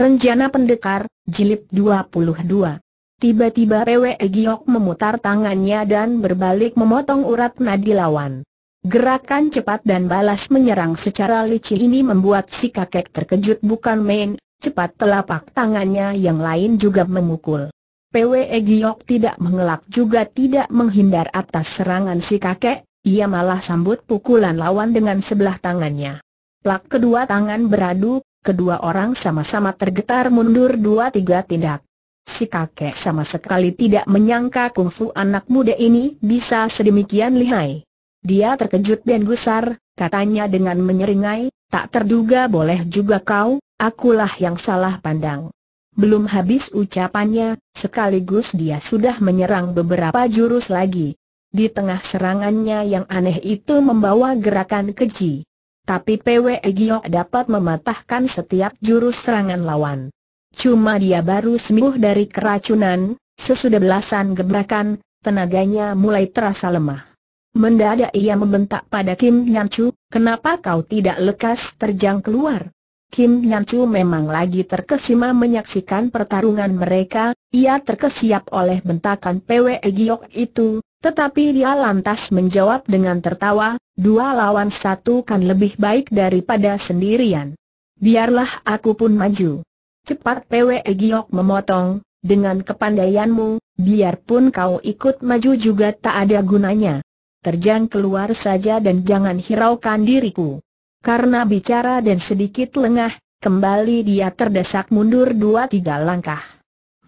Renjana Pendekar, Jilid 22 Tiba-tiba PWE Giok memutar tangannya dan berbalik memotong urat nadi lawan. Gerakan cepat dan balas menyerang secara licin ini membuat si kakek terkejut bukan main, cepat telapak tangannya yang lain juga memukul. PWE Giok tidak mengelak juga tidak menghindar atas serangan si kakek, ia malah sambut pukulan lawan dengan sebelah tangannya. Plak kedua tangan beradu, Kedua orang sama-sama tergetar mundur dua tiga tindak. Si kakek sama sekali tidak menyangka kungfu anak muda ini bisa sedemikian lihai. Dia terkejut dan gusar, katanya dengan menyeringai, tak terduga boleh juga kau, akulah yang salah pandang. Belum habis ucapannya, sekaligus dia sudah menyerang beberapa jurus lagi. Di tengah serangannya yang aneh itu membawa gerakan keji. Tapi PWE Giok dapat mematahkan setiap jurus serangan lawan. Cuma dia baru sembuh dari keracunan, sesudah belasan gebrakan, tenaganya mulai terasa lemah. Mendadak ia membentak pada Kim Nyan Chu, kenapa kau tidak lekas terjang keluar? Kim Nyan Chu memang lagi terkesima menyaksikan pertarungan mereka, ia terkesiap oleh bentakan PWE Giok itu, tetapi dia lantas menjawab dengan tertawa, dua lawan satu kan lebih baik daripada sendirian. Biarlah aku pun maju. Cepat PWE Giok memotong, dengan kepandaianmu, biarpun kau ikut maju juga tak ada gunanya. Terjang keluar saja dan jangan hiraukan diriku. Karena bicara dan sedikit lengah, kembali dia terdesak mundur dua tiga langkah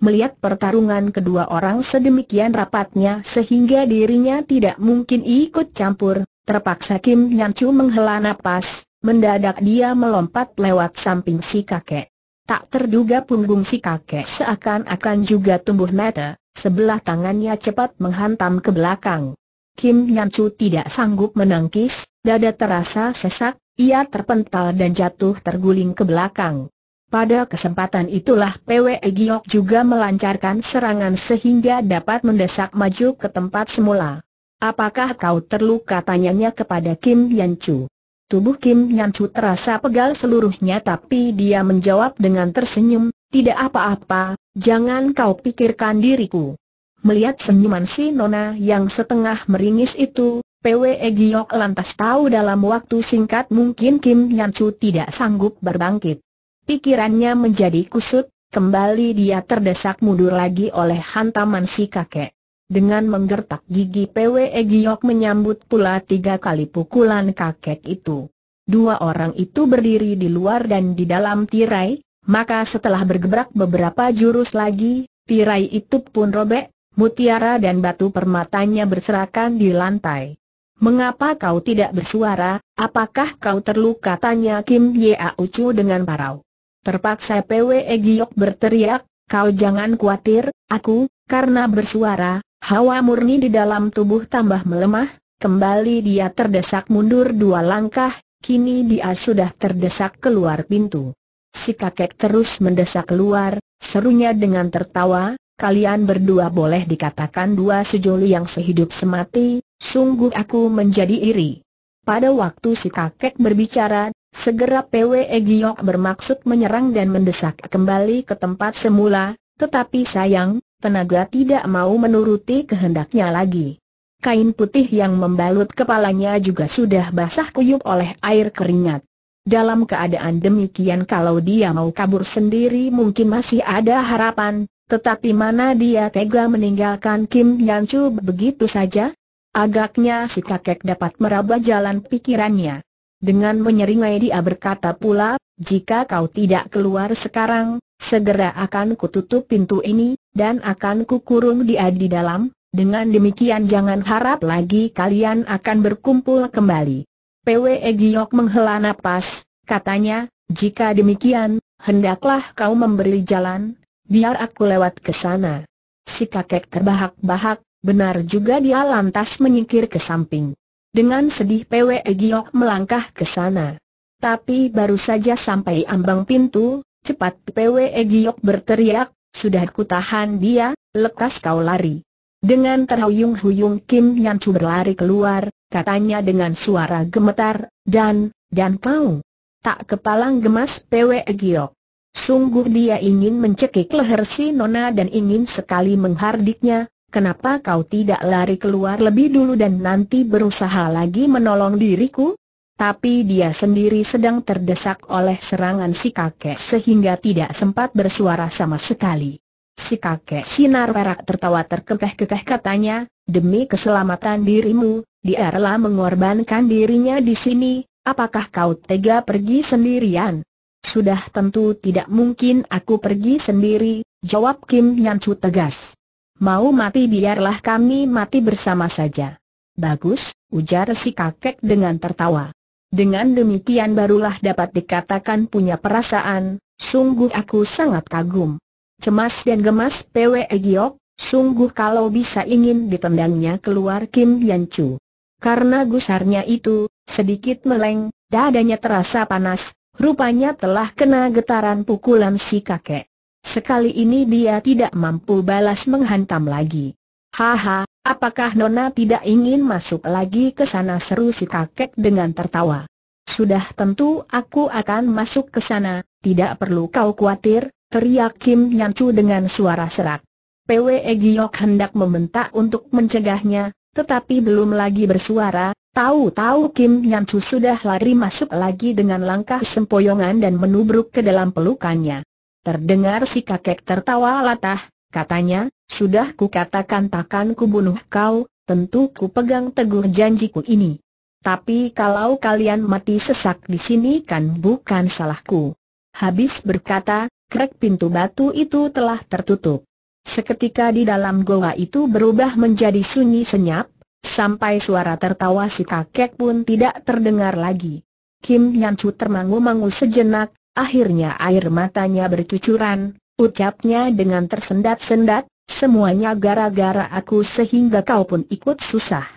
melihat pertarungan kedua orang sedemikian rapatnya sehingga dirinya tidak mungkin ikut campur, terpaksa Kim Nyancu menghela napas, mendadak dia melompat lewat samping si kakek. Tak terduga punggung si kakek seakan-akan juga tumbuh mata, sebelah tangannya cepat menghantam ke belakang. Kim Nyancu tidak sanggup menangkis, dada terasa sesak, ia terpental dan jatuh terguling ke belakang. Pada kesempatan itulah PWE Giok juga melancarkan serangan sehingga dapat mendesak maju ke tempat semula. Apakah kau terluka tanyanya kepada Kim Yan Chu. Tubuh Kim Yan Chu terasa pegal seluruhnya tapi dia menjawab dengan tersenyum, tidak apa-apa, jangan kau pikirkan diriku. Melihat senyuman si Nona yang setengah meringis itu, PWE Giok lantas tahu dalam waktu singkat mungkin Kim Yan Chu tidak sanggup berbangkit. Pikirannya menjadi kusut, kembali dia terdesak mundur lagi oleh hantaman si kakek. Dengan menggertak gigi PWE Giok menyambut pula tiga kali pukulan kakek itu. Dua orang itu berdiri di luar dan di dalam tirai, maka setelah bergebrak beberapa jurus lagi, tirai itu pun robek, mutiara dan batu permatanya berserakan di lantai. Mengapa kau tidak bersuara, apakah kau terluka? Tanya Kim Yau Chu dengan parau. Terpaksa PWE Giok berteriak, kau jangan khawatir, aku, karena bersuara, hawa murni di dalam tubuh tambah melemah, kembali dia terdesak mundur dua langkah, kini dia sudah terdesak keluar pintu. Si kakek terus mendesak keluar, serunya dengan tertawa, kalian berdua boleh dikatakan dua sejoli yang sehidup semati, sungguh aku menjadi iri. Pada waktu si kakek berbicara, Segera PW Egyok bermaksud menyerang dan mendesak kembali ke tempat semula, tetapi sayang, tenaga tidak mau menuruti kehendaknya lagi. Kain putih yang membalut kepalanya juga sudah basah kuyup oleh air keringat. Dalam keadaan demikian kalau dia mau kabur sendiri mungkin masih ada harapan, tetapi mana dia tega meninggalkan Kim Yancu begitu saja? Agaknya si kakek dapat meraba jalan pikirannya. Dengan menyeringai dia berkata pula, jika kau tidak keluar sekarang, segera akan kututup pintu ini, dan akan kukurung dia di dalam, dengan demikian jangan harap lagi kalian akan berkumpul kembali. PWE Giyok menghela napas, katanya, jika demikian, hendaklah kau memberi jalan, biar aku lewat ke sana. Si kakek terbahak-bahak, benar juga dia lantas menyingkir ke samping. Dengan sedih PW Giok melangkah ke sana. Tapi baru saja sampai ambang pintu, cepat PW Giok berteriak, sudah kutahan dia, lekas kau lari. Dengan terhuyung-huyung Kim Yan Chu berlari keluar, katanya dengan suara gemetar, dan, dan kau. Tak kepalang gemas PW Giok. Sungguh dia ingin mencekik leher si Nona dan ingin sekali menghardiknya, kenapa kau tidak lari keluar lebih dulu dan nanti berusaha lagi menolong diriku? Tapi dia sendiri sedang terdesak oleh serangan si kakek sehingga tidak sempat bersuara sama sekali. Si kakek sinar perak tertawa terkekeh-kekeh katanya, demi keselamatan dirimu, dia rela mengorbankan dirinya di sini, apakah kau tega pergi sendirian? Sudah tentu tidak mungkin aku pergi sendiri, jawab Kim Nyancu tegas mau mati biarlah kami mati bersama saja. Bagus, ujar si kakek dengan tertawa. Dengan demikian barulah dapat dikatakan punya perasaan, sungguh aku sangat kagum. Cemas dan gemas PWE Giok, sungguh kalau bisa ingin ditendangnya keluar Kim Yan Chu. Karena gusarnya itu, sedikit meleng, dadanya terasa panas, rupanya telah kena getaran pukulan si kakek. Sekali ini dia tidak mampu balas menghantam lagi. Haha, apakah Nona tidak ingin masuk lagi ke sana seru si kakek dengan tertawa. Sudah tentu aku akan masuk ke sana, tidak perlu kau khawatir, teriak Kim Nyancu dengan suara serak. PWE Giok hendak membentak untuk mencegahnya, tetapi belum lagi bersuara, Tahu-tahu Kim Nyancu sudah lari masuk lagi dengan langkah sempoyongan dan menubruk ke dalam pelukannya. Terdengar si kakek tertawa latah, katanya, sudah ku katakan takkan kubunuh kau, tentu ku pegang teguh janjiku ini. Tapi kalau kalian mati sesak di sini kan bukan salahku. Habis berkata, krek pintu batu itu telah tertutup. Seketika di dalam goa itu berubah menjadi sunyi senyap, sampai suara tertawa si kakek pun tidak terdengar lagi. Kim Nyancu termangu-mangu sejenak, Akhirnya air matanya bercucuran, ucapnya dengan tersendat-sendat, semuanya gara-gara aku sehingga kau pun ikut susah.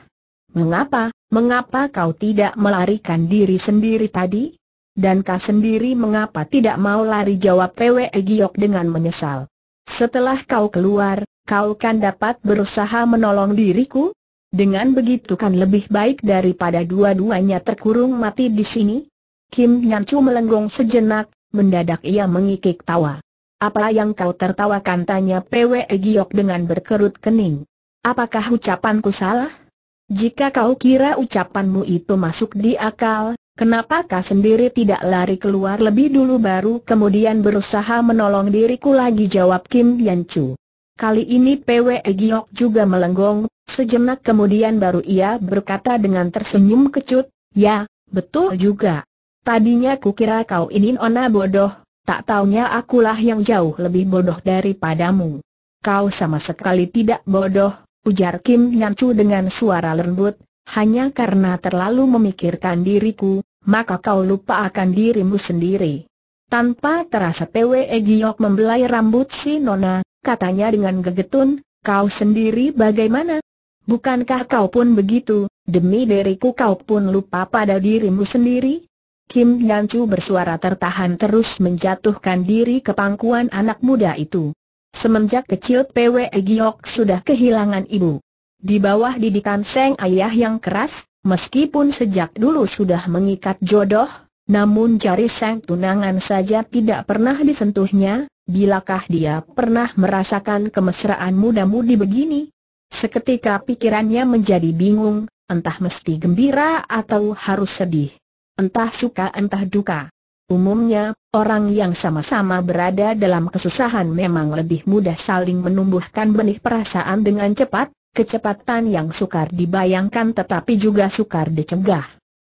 Mengapa, mengapa kau tidak melarikan diri sendiri tadi? Dan kau sendiri mengapa tidak mau lari jawab Pwe Giok dengan menyesal. Setelah kau keluar, kau kan dapat berusaha menolong diriku? Dengan begitu kan lebih baik daripada dua-duanya terkurung mati di sini? Kim Nyan Chu melenggong sejenak, mendadak ia mengikik tawa. Apa yang kau tertawakan tanya PW Giok dengan berkerut kening. Apakah ucapanku salah? Jika kau kira ucapanmu itu masuk di akal, kenapa kau sendiri tidak lari keluar lebih dulu baru kemudian berusaha menolong diriku lagi jawab Kim Yan Chu. Kali ini PW Giok juga melenggong, sejenak kemudian baru ia berkata dengan tersenyum kecut, ya, betul juga. Tadinya kukira kau ini ona bodoh, tak taunya akulah yang jauh lebih bodoh daripadamu. Kau sama sekali tidak bodoh, ujar Kim Nyancu dengan suara lembut, hanya karena terlalu memikirkan diriku, maka kau lupa akan dirimu sendiri. Tanpa terasa Pwe Giok membelai rambut si Nona, katanya dengan gegetun, kau sendiri bagaimana? Bukankah kau pun begitu, demi diriku kau pun lupa pada dirimu sendiri? Kim Chu bersuara tertahan terus menjatuhkan diri ke pangkuan anak muda itu. Semenjak kecil PW Giok sudah kehilangan ibu. Di bawah didikan Seng Ayah yang keras, meskipun sejak dulu sudah mengikat jodoh, namun jari Seng Tunangan saja tidak pernah disentuhnya, bilakah dia pernah merasakan kemesraan muda-mudi begini? Seketika pikirannya menjadi bingung, entah mesti gembira atau harus sedih entah suka entah duka. Umumnya, orang yang sama-sama berada dalam kesusahan memang lebih mudah saling menumbuhkan benih perasaan dengan cepat, kecepatan yang sukar dibayangkan tetapi juga sukar dicegah.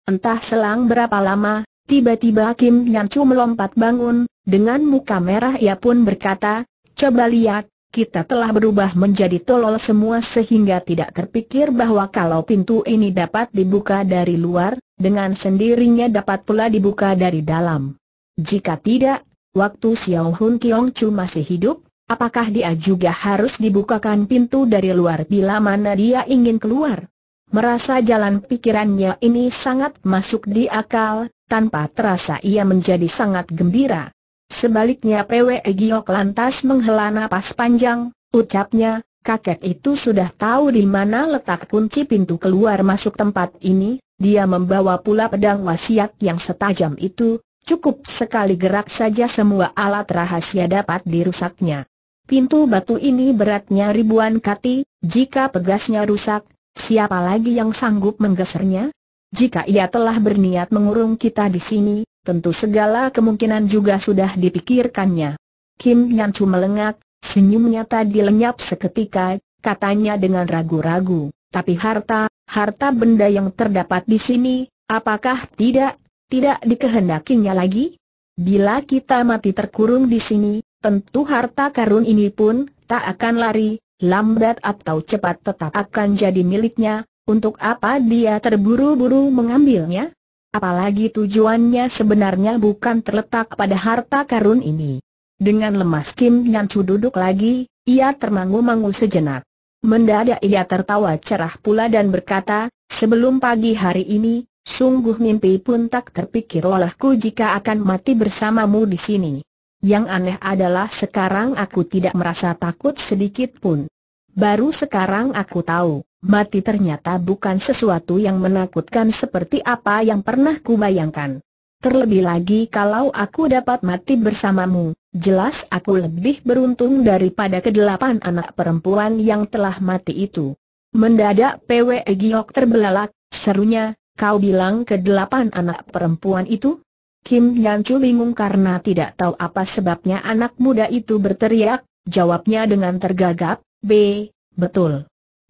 Entah selang berapa lama, tiba-tiba Kim Yan Chu melompat bangun, dengan muka merah ia pun berkata, Coba lihat, kita telah berubah menjadi tolol semua sehingga tidak terpikir bahwa kalau pintu ini dapat dibuka dari luar, dengan sendirinya dapat pula dibuka dari dalam. Jika tidak, waktu Xiao Hun Kiong Chu masih hidup, apakah dia juga harus dibukakan pintu dari luar bila mana dia ingin keluar? Merasa jalan pikirannya ini sangat masuk di akal, tanpa terasa ia menjadi sangat gembira. Sebaliknya PW Giok lantas menghela napas panjang, ucapnya, kakek itu sudah tahu di mana letak kunci pintu keluar masuk tempat ini, dia membawa pula pedang wasiat yang setajam itu, cukup sekali gerak saja semua alat rahasia dapat dirusaknya. Pintu batu ini beratnya ribuan kati, jika pegasnya rusak, siapa lagi yang sanggup menggesernya? Jika ia telah berniat mengurung kita di sini, tentu segala kemungkinan juga sudah dipikirkannya. Kim Yan Chu melengak, senyumnya tadi lenyap seketika, katanya dengan ragu-ragu, tapi harta, harta benda yang terdapat di sini, apakah tidak, tidak dikehendakinya lagi? Bila kita mati terkurung di sini, tentu harta karun ini pun, tak akan lari, lambat atau cepat tetap akan jadi miliknya, untuk apa dia terburu-buru mengambilnya? Apalagi tujuannya sebenarnya bukan terletak pada harta karun ini. Dengan lemas Kim Chu duduk lagi, ia termangu-mangu sejenak. Mendadak ia tertawa cerah pula dan berkata, sebelum pagi hari ini, sungguh mimpi pun tak terpikir olehku jika akan mati bersamamu di sini. Yang aneh adalah sekarang aku tidak merasa takut sedikit pun. Baru sekarang aku tahu, Mati ternyata bukan sesuatu yang menakutkan seperti apa yang pernah kubayangkan. Terlebih lagi kalau aku dapat mati bersamamu, jelas aku lebih beruntung daripada kedelapan anak perempuan yang telah mati itu. Mendadak PW Giok terbelalak, serunya, kau bilang kedelapan anak perempuan itu? Kim Yan Chu bingung karena tidak tahu apa sebabnya anak muda itu berteriak, jawabnya dengan tergagap, B, betul.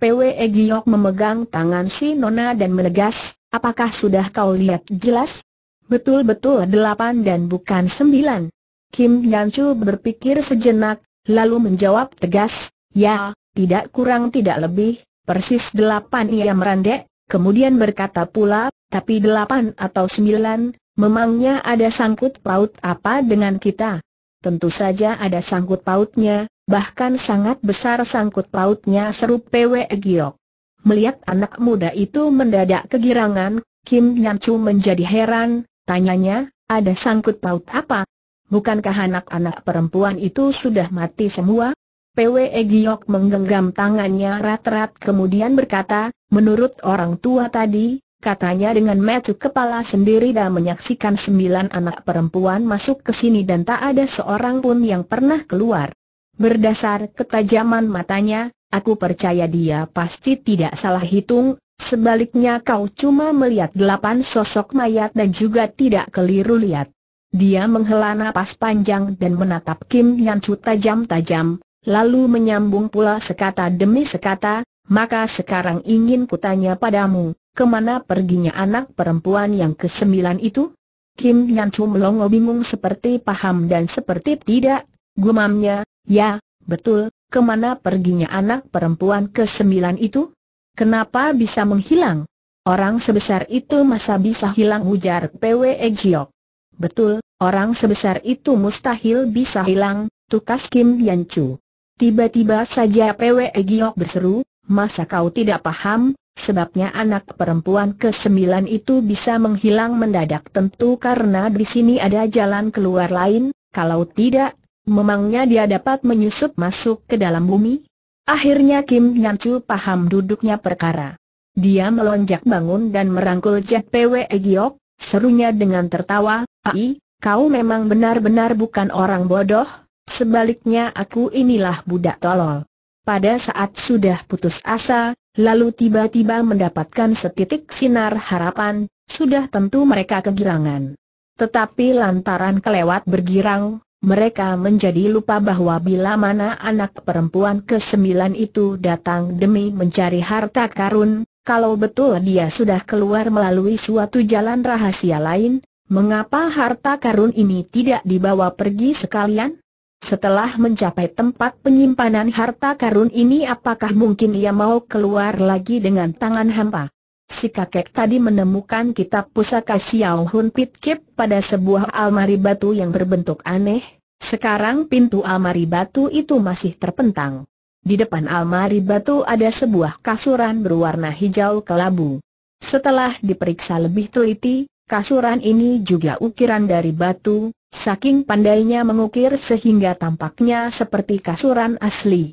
PW Egyok memegang tangan si Nona dan menegas, apakah sudah kau lihat jelas? Betul-betul delapan dan bukan sembilan. Kim Chu berpikir sejenak, lalu menjawab tegas, ya, tidak kurang tidak lebih, persis delapan ia merandek, kemudian berkata pula, tapi delapan atau sembilan, memangnya ada sangkut paut apa dengan kita? Tentu saja ada sangkut pautnya, Bahkan sangat besar sangkut pautnya seru Pwe Giok. Melihat anak muda itu mendadak kegirangan, Kim Nyan Chu menjadi heran, tanyanya, ada sangkut paut apa? Bukankah anak-anak perempuan itu sudah mati semua? Pwe Giok menggenggam tangannya rat-rat kemudian berkata, menurut orang tua tadi, katanya dengan metu kepala sendiri dan menyaksikan sembilan anak perempuan masuk ke sini dan tak ada seorang pun yang pernah keluar. Berdasar ketajaman matanya, aku percaya dia pasti tidak salah hitung, sebaliknya kau cuma melihat delapan sosok mayat dan juga tidak keliru lihat. Dia menghela napas panjang dan menatap Kim Yan Chu tajam-tajam, lalu menyambung pula sekata demi sekata, maka sekarang ingin kutanya padamu, kemana perginya anak perempuan yang kesembilan itu? Kim Yan Chu melongo bingung seperti paham dan seperti tidak, gumamnya, Ya, betul, kemana perginya anak perempuan ke-9 itu? Kenapa bisa menghilang? Orang sebesar itu masa bisa hilang ujar Pwe Giok. Betul, orang sebesar itu mustahil bisa hilang, tukas Kim Yan Chu. Tiba-tiba saja Pwe Giok berseru, masa kau tidak paham, sebabnya anak perempuan ke-9 itu bisa menghilang mendadak tentu karena di sini ada jalan keluar lain, kalau tidak Memangnya dia dapat menyusup masuk ke dalam bumi? Akhirnya Kim Nyan Chu paham duduknya perkara. Dia melonjak bangun dan merangkul Jack Pwe Giok, serunya dengan tertawa, Ai, kau memang benar-benar bukan orang bodoh, sebaliknya aku inilah budak tolol. Pada saat sudah putus asa, lalu tiba-tiba mendapatkan setitik sinar harapan, sudah tentu mereka kegirangan. Tetapi lantaran kelewat bergirang, mereka menjadi lupa bahwa bila mana anak perempuan kesembilan itu datang demi mencari harta karun, kalau betul dia sudah keluar melalui suatu jalan rahasia lain, mengapa harta karun ini tidak dibawa pergi sekalian? Setelah mencapai tempat penyimpanan harta karun ini apakah mungkin ia mau keluar lagi dengan tangan hampa? si kakek tadi menemukan kitab pusaka Xiao Hun Pit Kip pada sebuah almari batu yang berbentuk aneh. Sekarang pintu almari batu itu masih terpentang. Di depan almari batu ada sebuah kasuran berwarna hijau kelabu. Setelah diperiksa lebih teliti, kasuran ini juga ukiran dari batu, saking pandainya mengukir sehingga tampaknya seperti kasuran asli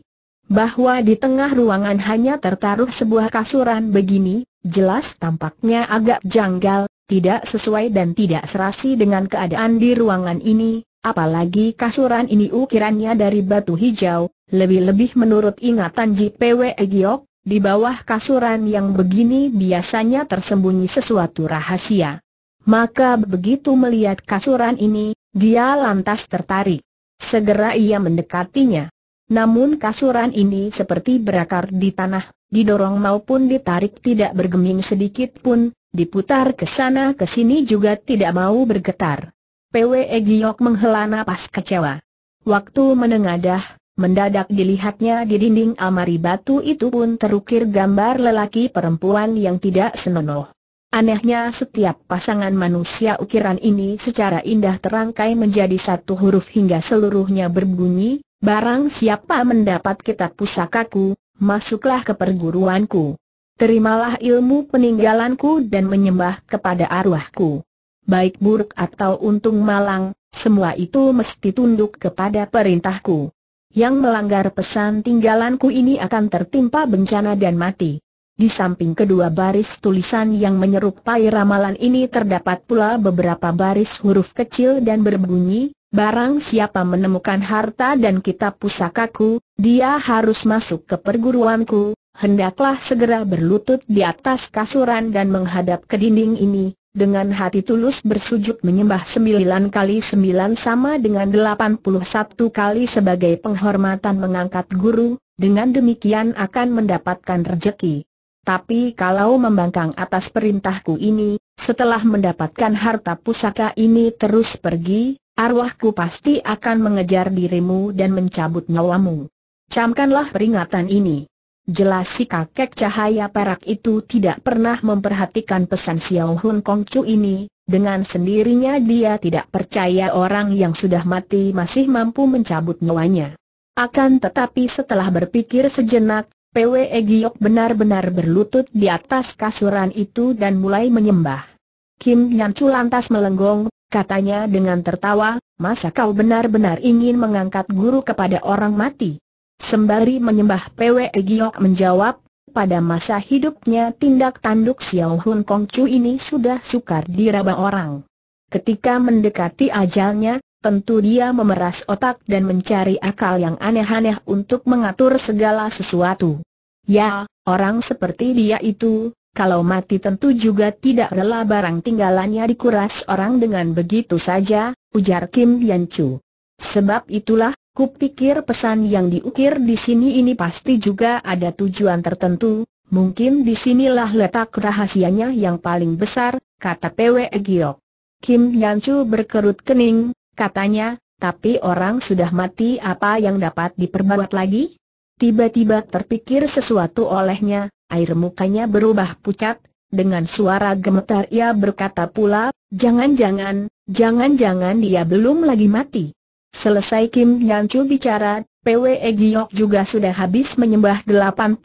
bahwa di tengah ruangan hanya tertaruh sebuah kasuran begini, jelas tampaknya agak janggal, tidak sesuai dan tidak serasi dengan keadaan di ruangan ini, apalagi kasuran ini ukirannya dari batu hijau, lebih-lebih menurut ingatan JPW Egyok, di bawah kasuran yang begini biasanya tersembunyi sesuatu rahasia. Maka begitu melihat kasuran ini, dia lantas tertarik. Segera ia mendekatinya. Namun kasuran ini seperti berakar di tanah, didorong maupun ditarik tidak bergeming sedikit pun, diputar ke sana ke sini juga tidak mau bergetar. PWE Giok menghela napas kecewa. Waktu menengadah, mendadak dilihatnya di dinding amari batu itu pun terukir gambar lelaki perempuan yang tidak senonoh. Anehnya setiap pasangan manusia ukiran ini secara indah terangkai menjadi satu huruf hingga seluruhnya berbunyi, Barang siapa mendapat kitab pusakaku, masuklah ke perguruanku. Terimalah ilmu peninggalanku dan menyembah kepada arwahku. Baik buruk atau untung malang, semua itu mesti tunduk kepada perintahku. Yang melanggar pesan tinggalanku ini akan tertimpa bencana dan mati. Di samping kedua baris tulisan yang menyerupai ramalan ini terdapat pula beberapa baris huruf kecil dan berbunyi, barang siapa menemukan harta dan kitab pusakaku, dia harus masuk ke perguruanku, hendaklah segera berlutut di atas kasuran dan menghadap ke dinding ini, dengan hati tulus bersujud menyembah sembilan kali sembilan sama dengan delapan puluh satu kali sebagai penghormatan mengangkat guru, dengan demikian akan mendapatkan rejeki. Tapi kalau membangkang atas perintahku ini, setelah mendapatkan harta pusaka ini terus pergi, Arwahku pasti akan mengejar dirimu dan mencabut nyawamu. Camkanlah peringatan ini. Jelas si kakek cahaya perak itu tidak pernah memperhatikan pesan Xiao Hun Kongcu ini, dengan sendirinya dia tidak percaya orang yang sudah mati masih mampu mencabut nyawanya. Akan tetapi setelah berpikir sejenak, PWE Giok benar-benar berlutut di atas kasuran itu dan mulai menyembah. Kim Chu lantas melenggong, katanya dengan tertawa, masa kau benar-benar ingin mengangkat guru kepada orang mati? Sembari menyembah PW Giok menjawab, pada masa hidupnya tindak tanduk Xiao Hun Kong Chu ini sudah sukar diraba orang. Ketika mendekati ajalnya, tentu dia memeras otak dan mencari akal yang aneh-aneh untuk mengatur segala sesuatu. Ya, orang seperti dia itu, kalau mati tentu juga tidak rela barang tinggalannya dikuras orang dengan begitu saja, ujar Kim Yan Chu. Sebab itulah, kupikir pesan yang diukir di sini ini pasti juga ada tujuan tertentu, mungkin disinilah letak rahasianya yang paling besar, kata Pwe Giok. Kim Yan Chu berkerut kening, katanya, tapi orang sudah mati apa yang dapat diperbuat lagi? Tiba-tiba terpikir sesuatu olehnya, air mukanya berubah pucat, dengan suara gemetar ia berkata pula, jangan-jangan, jangan-jangan dia belum lagi mati. Selesai Kim Nyan Chu bicara, PWE Giyok juga sudah habis menyembah 81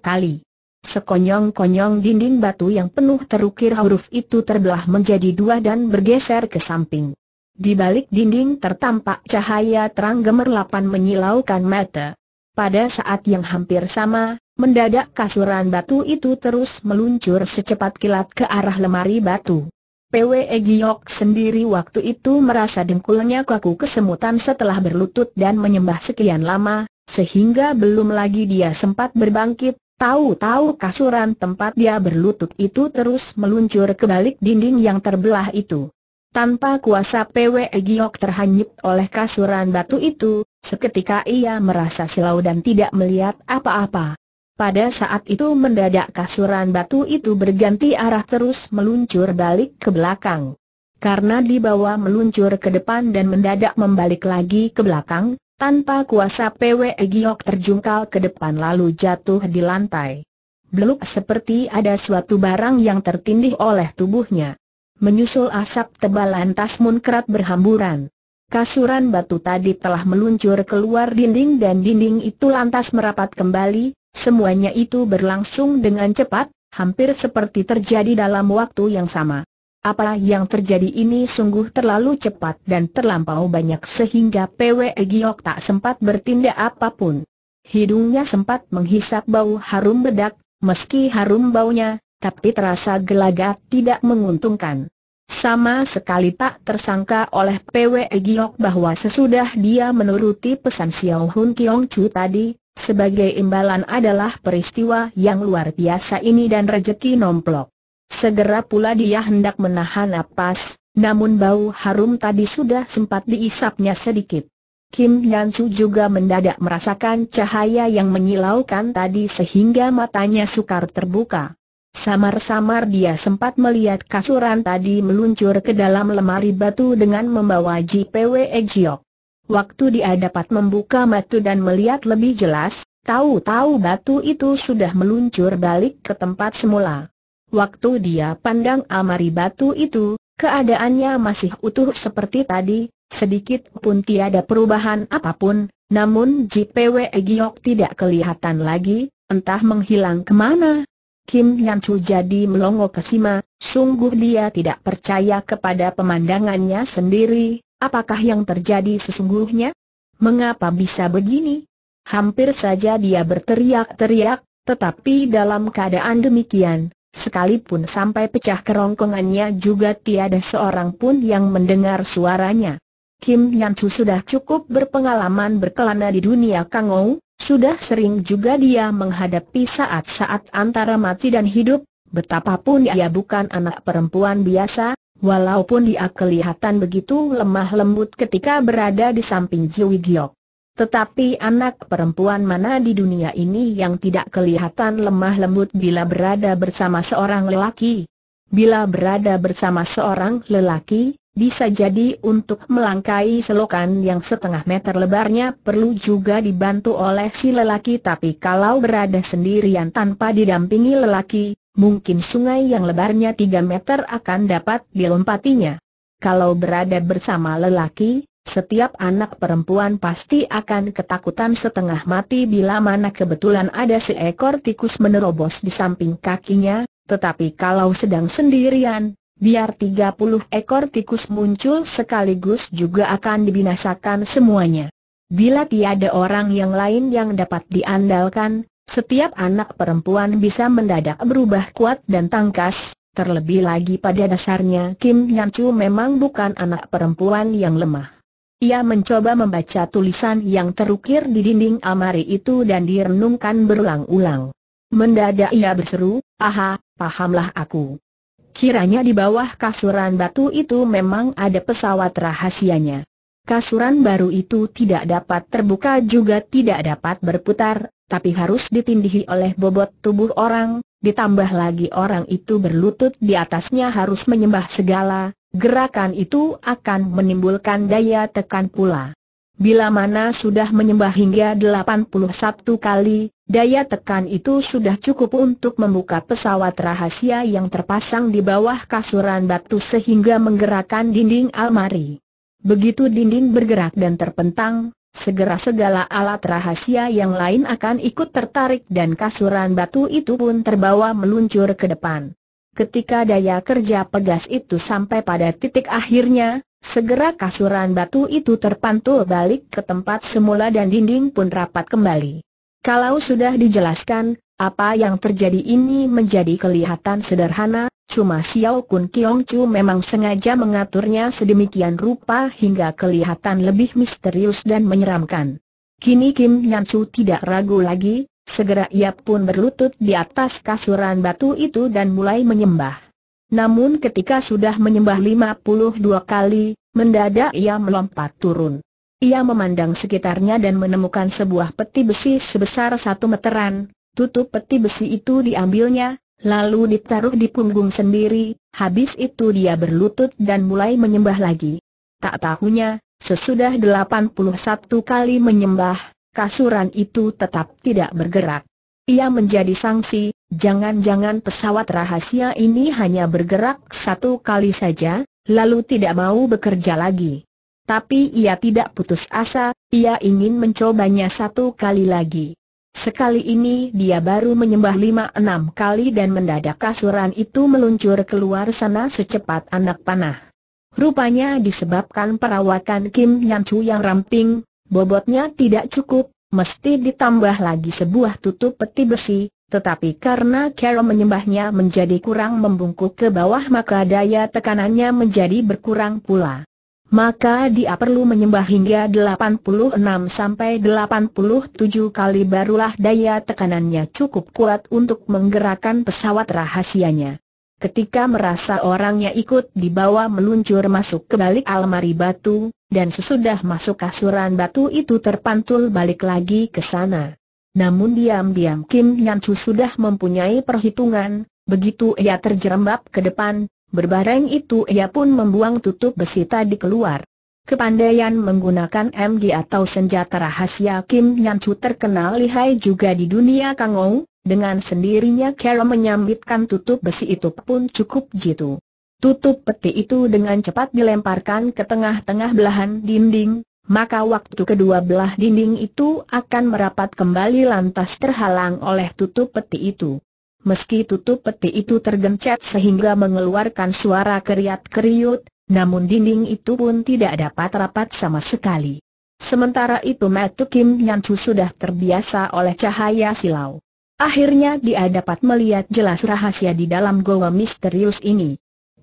kali. Sekonyong-konyong dinding batu yang penuh terukir huruf itu terbelah menjadi dua dan bergeser ke samping. Di balik dinding tertampak cahaya terang gemerlapan menyilaukan mata. Pada saat yang hampir sama, Mendadak kasuran batu itu terus meluncur secepat kilat ke arah lemari batu. PWE Giok sendiri waktu itu merasa dengkulnya kaku kesemutan setelah berlutut dan menyembah sekian lama, sehingga belum lagi dia sempat berbangkit, tahu-tahu kasuran tempat dia berlutut itu terus meluncur ke balik dinding yang terbelah itu. Tanpa kuasa PWE Giok terhanyut oleh kasuran batu itu, seketika ia merasa silau dan tidak melihat apa-apa. Pada saat itu mendadak kasuran batu itu berganti arah terus meluncur balik ke belakang. Karena dibawa meluncur ke depan dan mendadak membalik lagi ke belakang, tanpa kuasa PW e Giok terjungkal ke depan lalu jatuh di lantai. Beluk seperti ada suatu barang yang tertindih oleh tubuhnya. Menyusul asap tebal lantas munkrat berhamburan. Kasuran batu tadi telah meluncur keluar dinding dan dinding itu lantas merapat kembali, Semuanya itu berlangsung dengan cepat, hampir seperti terjadi dalam waktu yang sama. Apa yang terjadi ini sungguh terlalu cepat dan terlampau banyak sehingga PW Giok tak sempat bertindak apapun. Hidungnya sempat menghisap bau harum bedak, meski harum baunya, tapi terasa gelagat tidak menguntungkan. Sama sekali tak tersangka oleh PW Giok bahwa sesudah dia menuruti pesan Xiao Hun Kiong Chu tadi, sebagai imbalan adalah peristiwa yang luar biasa ini dan rejeki nomplok. Segera pula dia hendak menahan napas, namun bau harum tadi sudah sempat diisapnya sedikit. Kim Su juga mendadak merasakan cahaya yang menyilaukan tadi sehingga matanya sukar terbuka. Samar-samar dia sempat melihat kasuran tadi meluncur ke dalam lemari batu dengan membawa JPW Ejiok. Waktu dia dapat membuka mata dan melihat lebih jelas, tahu-tahu batu itu sudah meluncur balik ke tempat semula. Waktu dia pandang amari batu itu, keadaannya masih utuh seperti tadi, sedikit pun tiada perubahan apapun, namun JPW Egyok tidak kelihatan lagi, entah menghilang kemana. Kim Yan Chu jadi melongo ke Sima, sungguh dia tidak percaya kepada pemandangannya sendiri, Apakah yang terjadi sesungguhnya? Mengapa bisa begini? Hampir saja dia berteriak-teriak, tetapi dalam keadaan demikian, sekalipun sampai pecah kerongkongannya juga tiada seorang pun yang mendengar suaranya. Kim Yan Chu sudah cukup berpengalaman berkelana di dunia Kangou, sudah sering juga dia menghadapi saat-saat antara mati dan hidup, betapapun ia bukan anak perempuan biasa, walaupun dia kelihatan begitu lemah lembut ketika berada di samping Jiwi Giok. Tetapi anak perempuan mana di dunia ini yang tidak kelihatan lemah lembut bila berada bersama seorang lelaki? Bila berada bersama seorang lelaki, bisa jadi untuk melangkai selokan yang setengah meter lebarnya perlu juga dibantu oleh si lelaki tapi kalau berada sendirian tanpa didampingi lelaki, mungkin sungai yang lebarnya 3 meter akan dapat dilompatinya. Kalau berada bersama lelaki, setiap anak perempuan pasti akan ketakutan setengah mati bila mana kebetulan ada seekor tikus menerobos di samping kakinya, tetapi kalau sedang sendirian, biar 30 ekor tikus muncul sekaligus juga akan dibinasakan semuanya. Bila tiada orang yang lain yang dapat diandalkan, setiap anak perempuan bisa mendadak berubah kuat dan tangkas, terlebih lagi pada dasarnya Kim Yan Chu memang bukan anak perempuan yang lemah. Ia mencoba membaca tulisan yang terukir di dinding amari itu dan direnungkan berulang-ulang. Mendadak ia berseru, aha, pahamlah aku. Kiranya di bawah kasuran batu itu memang ada pesawat rahasianya. Kasuran baru itu tidak dapat terbuka juga tidak dapat berputar, tapi harus ditindihi oleh bobot tubuh orang, ditambah lagi orang itu berlutut di atasnya harus menyembah segala, gerakan itu akan menimbulkan daya tekan pula. Bila mana sudah menyembah hingga 81 kali, daya tekan itu sudah cukup untuk membuka pesawat rahasia yang terpasang di bawah kasuran batu sehingga menggerakkan dinding almari. Begitu dinding bergerak dan terpentang, Segera segala alat rahasia yang lain akan ikut tertarik dan kasuran batu itu pun terbawa meluncur ke depan. Ketika daya kerja pegas itu sampai pada titik akhirnya, segera kasuran batu itu terpantul balik ke tempat semula dan dinding pun rapat kembali. Kalau sudah dijelaskan, apa yang terjadi ini menjadi kelihatan sederhana, Cuma Xiao Kun Kiong Chu memang sengaja mengaturnya sedemikian rupa hingga kelihatan lebih misterius dan menyeramkan. Kini Kim Nyan Chu tidak ragu lagi, segera ia pun berlutut di atas kasuran batu itu dan mulai menyembah. Namun ketika sudah menyembah 52 kali, mendadak ia melompat turun. Ia memandang sekitarnya dan menemukan sebuah peti besi sebesar satu meteran, tutup peti besi itu diambilnya, lalu ditaruh di punggung sendiri, habis itu dia berlutut dan mulai menyembah lagi. Tak tahunya, sesudah 81 kali menyembah, kasuran itu tetap tidak bergerak. Ia menjadi sangsi, jangan-jangan pesawat rahasia ini hanya bergerak satu kali saja, lalu tidak mau bekerja lagi. Tapi ia tidak putus asa, ia ingin mencobanya satu kali lagi. Sekali ini dia baru menyembah lima enam kali dan mendadak kasuran itu meluncur keluar sana secepat anak panah. Rupanya disebabkan perawakan Kim Yan Chu yang ramping, bobotnya tidak cukup, mesti ditambah lagi sebuah tutup peti besi, tetapi karena Carol menyembahnya menjadi kurang membungkuk ke bawah maka daya tekanannya menjadi berkurang pula maka dia perlu menyembah hingga 86 sampai 87 kali barulah daya tekanannya cukup kuat untuk menggerakkan pesawat rahasianya. Ketika merasa orangnya ikut dibawa meluncur masuk ke balik almari batu, dan sesudah masuk kasuran batu itu terpantul balik lagi ke sana. Namun diam-diam Kim Chu sudah mempunyai perhitungan, begitu ia terjerembab ke depan, Berbareng itu ia pun membuang tutup besi tadi keluar. Kepandaian menggunakan MG atau senjata rahasia Kim Chu terkenal lihai juga di dunia Kangou, dengan sendirinya Kero menyambitkan tutup besi itu pun cukup jitu. Tutup peti itu dengan cepat dilemparkan ke tengah-tengah belahan dinding, maka waktu kedua belah dinding itu akan merapat kembali lantas terhalang oleh tutup peti itu. Meski tutup peti itu tergencet sehingga mengeluarkan suara keriat-keriut, namun dinding itu pun tidak dapat rapat sama sekali. Sementara itu Matu Kim Nyancu sudah terbiasa oleh cahaya silau. Akhirnya dia dapat melihat jelas rahasia di dalam goa misterius ini.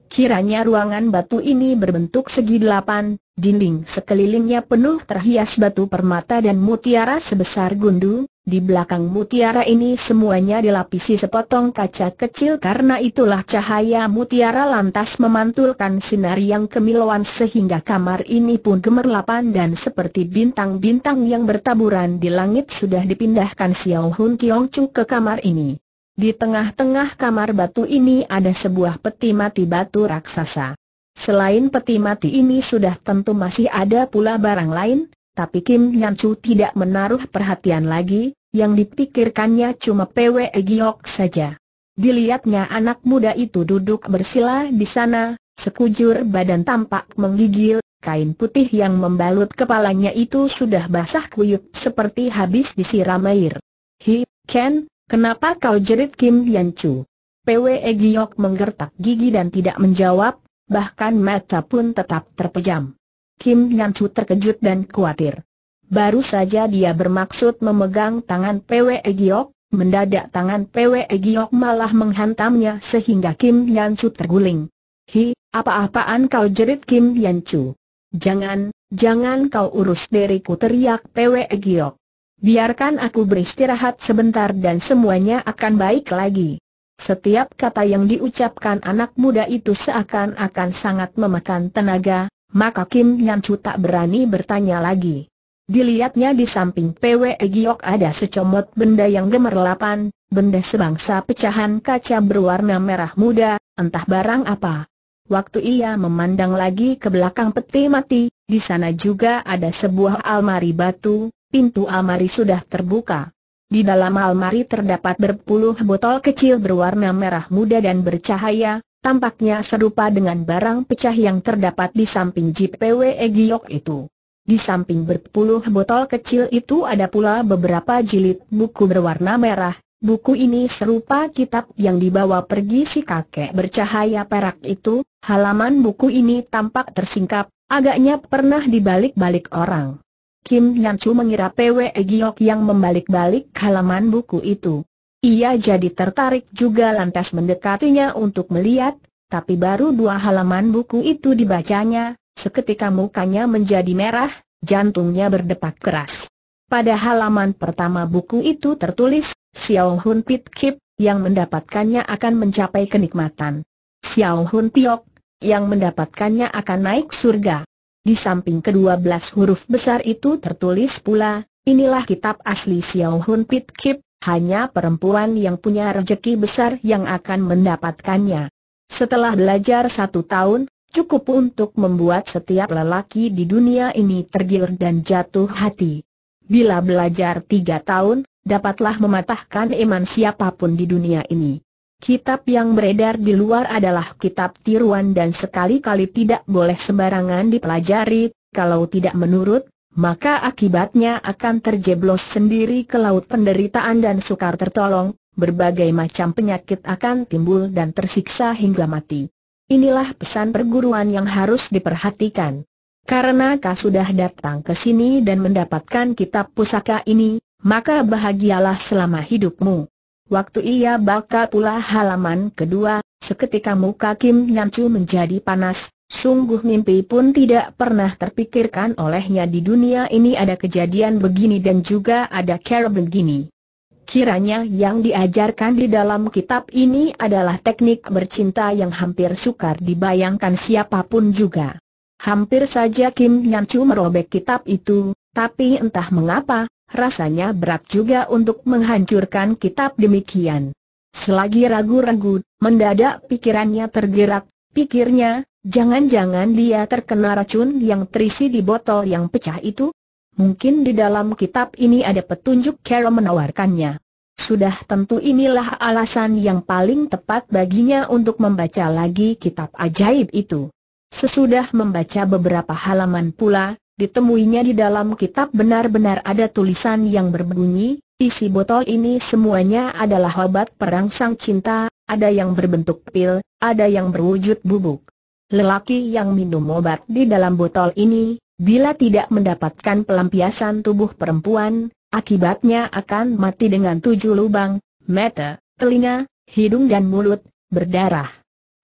Kiranya ruangan batu ini berbentuk segi delapan, dinding sekelilingnya penuh terhias batu permata dan mutiara sebesar gundu, di belakang mutiara ini semuanya dilapisi sepotong kaca kecil karena itulah cahaya mutiara lantas memantulkan sinar yang kemilauan sehingga kamar ini pun gemerlapan dan seperti bintang-bintang yang bertaburan di langit sudah dipindahkan Xiao Hun Kiong Chu ke kamar ini. Di tengah-tengah kamar batu ini ada sebuah peti mati batu raksasa. Selain peti mati ini sudah tentu masih ada pula barang lain, tapi Kim Nyan Chu tidak menaruh perhatian lagi, yang dipikirkannya cuma PW Giok saja. Dilihatnya anak muda itu duduk bersila di sana, sekujur badan tampak menggigil, kain putih yang membalut kepalanya itu sudah basah kuyup seperti habis disiram air. Hi, Ken, kenapa kau jerit Kim Yan Chu? PW Giok menggertak gigi dan tidak menjawab, bahkan mata pun tetap terpejam. Kim Nyan Chu terkejut dan khawatir. Baru saja dia bermaksud memegang tangan Pwe Giok, mendadak tangan Pwe Giok malah menghantamnya sehingga Kim Nyan Chu terguling. Hi, apa-apaan kau jerit Kim Nyan Chu? Jangan, jangan kau urus diriku teriak Pwe Giok. Biarkan aku beristirahat sebentar dan semuanya akan baik lagi. Setiap kata yang diucapkan anak muda itu seakan-akan sangat memakan tenaga, maka Kim Chu tak berani bertanya lagi. Dilihatnya di samping PW Giok ada secomot benda yang gemerlapan, benda sebangsa pecahan kaca berwarna merah muda, entah barang apa. Waktu ia memandang lagi ke belakang peti mati, di sana juga ada sebuah almari batu, pintu almari sudah terbuka. Di dalam almari terdapat berpuluh botol kecil berwarna merah muda dan bercahaya, tampaknya serupa dengan barang pecah yang terdapat di samping jeep PW Giok itu. Di samping berpuluh botol kecil itu ada pula beberapa jilid buku berwarna merah, buku ini serupa kitab yang dibawa pergi si kakek bercahaya perak itu, halaman buku ini tampak tersingkap, agaknya pernah dibalik-balik orang. Kim Yan Chu mengira PW Giok yang membalik-balik halaman buku itu. Ia jadi tertarik juga lantas mendekatinya untuk melihat, tapi baru dua halaman buku itu dibacanya, seketika mukanya menjadi merah, jantungnya berdepak keras. Pada halaman pertama buku itu tertulis, Xiao Hun Pit Kip, yang mendapatkannya akan mencapai kenikmatan. Xiao Hun Piok, yang mendapatkannya akan naik surga. Di samping kedua belas huruf besar itu tertulis pula, inilah kitab asli Xiao Hun Pit Kip, hanya perempuan yang punya rezeki besar yang akan mendapatkannya. Setelah belajar satu tahun, cukup untuk membuat setiap lelaki di dunia ini tergiur dan jatuh hati. Bila belajar tiga tahun, dapatlah mematahkan iman siapapun di dunia ini. Kitab yang beredar di luar adalah kitab tiruan dan sekali-kali tidak boleh sembarangan dipelajari, kalau tidak menurut maka akibatnya akan terjeblos sendiri ke laut penderitaan dan sukar tertolong, berbagai macam penyakit akan timbul dan tersiksa hingga mati. Inilah pesan perguruan yang harus diperhatikan. Karena kau sudah datang ke sini dan mendapatkan kitab pusaka ini, maka bahagialah selama hidupmu. Waktu ia bakal pula halaman kedua, seketika muka Kim Nyancu menjadi panas, Sungguh mimpi pun tidak pernah terpikirkan olehnya di dunia ini ada kejadian begini dan juga ada cara begini. Kiranya yang diajarkan di dalam kitab ini adalah teknik bercinta yang hampir sukar dibayangkan siapapun juga. Hampir saja Kim yang Chu merobek kitab itu, tapi entah mengapa, rasanya berat juga untuk menghancurkan kitab demikian. Selagi ragu-ragu, mendadak pikirannya tergerak, Pikirnya, jangan-jangan dia terkena racun yang terisi di botol yang pecah itu? Mungkin di dalam kitab ini ada petunjuk cara menawarkannya. Sudah tentu inilah alasan yang paling tepat baginya untuk membaca lagi kitab ajaib itu. Sesudah membaca beberapa halaman pula, ditemuinya di dalam kitab benar-benar ada tulisan yang berbunyi, isi botol ini semuanya adalah obat perangsang cinta, ada yang berbentuk pil, ada yang berwujud bubuk. Lelaki yang minum obat di dalam botol ini, bila tidak mendapatkan pelampiasan tubuh perempuan, akibatnya akan mati dengan tujuh lubang, mata, telinga, hidung dan mulut, berdarah.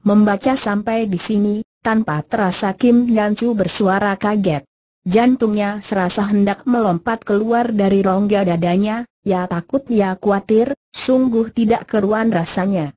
Membaca sampai di sini, tanpa terasa Kim Gancu bersuara kaget. Jantungnya serasa hendak melompat keluar dari rongga dadanya, ya takut ya khawatir, sungguh tidak keruan rasanya.